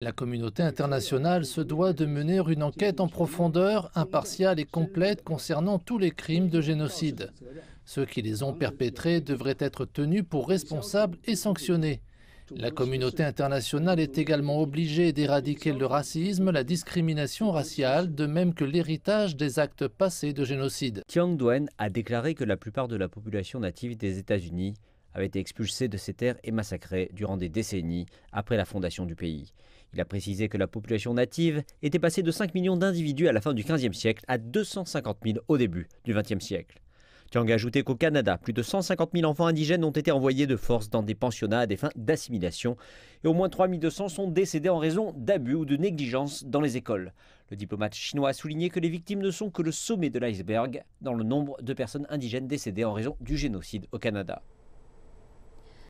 La communauté internationale se doit de mener une enquête en profondeur, impartiale et complète concernant tous les crimes de génocide. Ceux qui les ont perpétrés devraient être tenus pour responsables et sanctionnés. La communauté internationale est également obligée d'éradiquer le racisme, la discrimination raciale, de même que l'héritage des actes passés de génocide. Tiang Duen a déclaré que la plupart de la population native des États-Unis avait été expulsé de ses terres et massacré durant des décennies après la fondation du pays. Il a précisé que la population native était passée de 5 millions d'individus à la fin du XVe siècle à 250 000 au début du XXe siècle. Tiang a ajouté qu'au Canada, plus de 150 000 enfants indigènes ont été envoyés de force dans des pensionnats à des fins d'assimilation et au moins 3200 sont décédés en raison d'abus ou de négligence dans les écoles. Le diplomate chinois a souligné que les victimes ne sont que le sommet de l'iceberg dans le nombre de personnes indigènes décédées en raison du génocide au Canada.